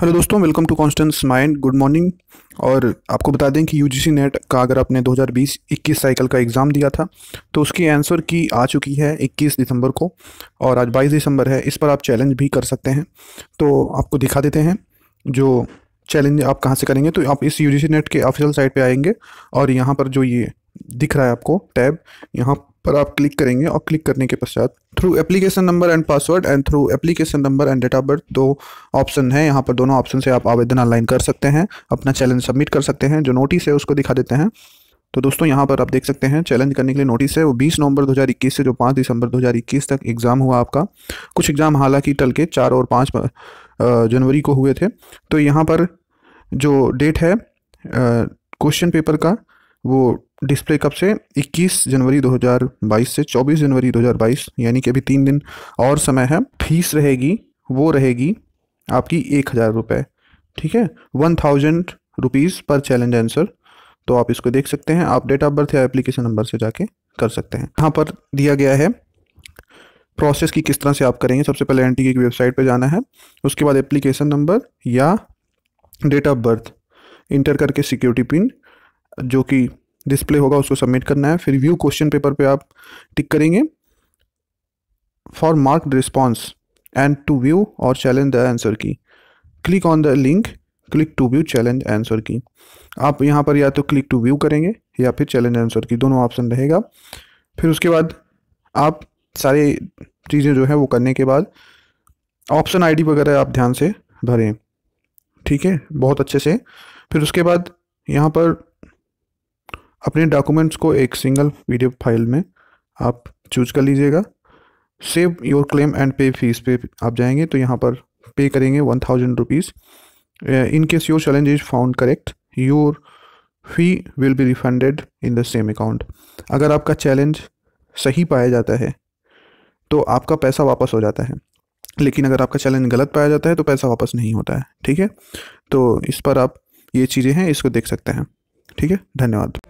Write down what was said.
hello दोस्तों welcome to Constance mind good morning और आपको बता दें कि यूजीसी नेट का अगर आपने 2020-21 साइकिल का एग्ज़ाम दिया था तो उसकी आंसर की आ चुकी है 21 दिसंबर को और आज 22 दिसंबर है इस पर आप चैलेंज भी कर सकते हैं तो आपको दिखा देते हैं जो चैलेंज आप कहाँ से करेंगे तो आप इस यू नेट के ऑफिशियल साइट पर आएंगे और यहाँ पर जो ये दिख रहा है आपको टैब यहाँ पर आप क्लिक करेंगे और क्लिक करने के पश्चात through application number and password and through application number and date of birth दो ऑप्शन है यहाँ पर दोनों ऑप्शन से आप आवेदन ऑनलाइन कर सकते हैं अपना चैलेंज सबमिट कर सकते हैं जो नोटिस है उसको दिखा देते हैं तो दोस्तों यहाँ पर आप देख सकते हैं चैलेंज करने के लिए नोटिस है वो 20 नवंबर 2021 से जो 5 दिसंबर 2021 तक एग्ज़ाम हुआ आपका कुछ एग्ज़ाम हालांकि टल के चार और पाँच जनवरी को हुए थे तो यहाँ पर जो डेट है क्वेश्चन पेपर का वो डिस्प्ले कब से 21 जनवरी 2022 से 24 जनवरी 2022 यानी कि अभी तीन दिन और समय है फीस रहेगी वो रहेगी आपकी एक हज़ार रुपये ठीक है वन थाउजेंड रुपीज़ पर चैलेंज आंसर तो आप इसको देख सकते हैं आप डेट ऑफ बर्थ या एप्लीकेशन नंबर से जाके कर सकते हैं यहाँ पर दिया गया है प्रोसेस की किस तरह से आप करेंगे सबसे पहले एन की वेबसाइट पर जाना है उसके बाद एप्लीकेशन नंबर या डेट ऑफ बर्थ इंटर करके सिक्योरिटी पिन जो कि डिस्प्ले होगा उसको सबमिट करना है फिर व्यू क्वेश्चन पेपर पे आप टिक करेंगे for mark response and to view और चैलेंज द आंसर की click on the link click to view challenge answer की आप यहाँ पर या तो क्लिक टू व्यू करेंगे या फिर चैलेंज आंसर की दोनों ऑप्शन रहेगा फिर उसके बाद आप सारे चीज़ें जो है वो करने के बाद ऑप्शन आईडी वगैरह आप ध्यान से भरें ठीक है बहुत अच्छे से फिर उसके बाद यहाँ पर अपने डॉक्यूमेंट्स को एक सिंगल पीडीएफ फाइल में आप चूज कर लीजिएगा save your claim and pay fees पे आप जाएंगे तो यहाँ पर पे करेंगे one thousand rupees in case your challenge is found correct your fee will be refunded in the same account अगर आपका चैलेंज सही पाया जाता है तो आपका पैसा वापस हो जाता है लेकिन अगर आपका चैलेंज गलत पाया जाता है तो पैसा वापस नहीं होता है ठीक है तो इस पर आप ये चीज़ें हैं इसको देख सकते हैं ठीक है धन्यवाद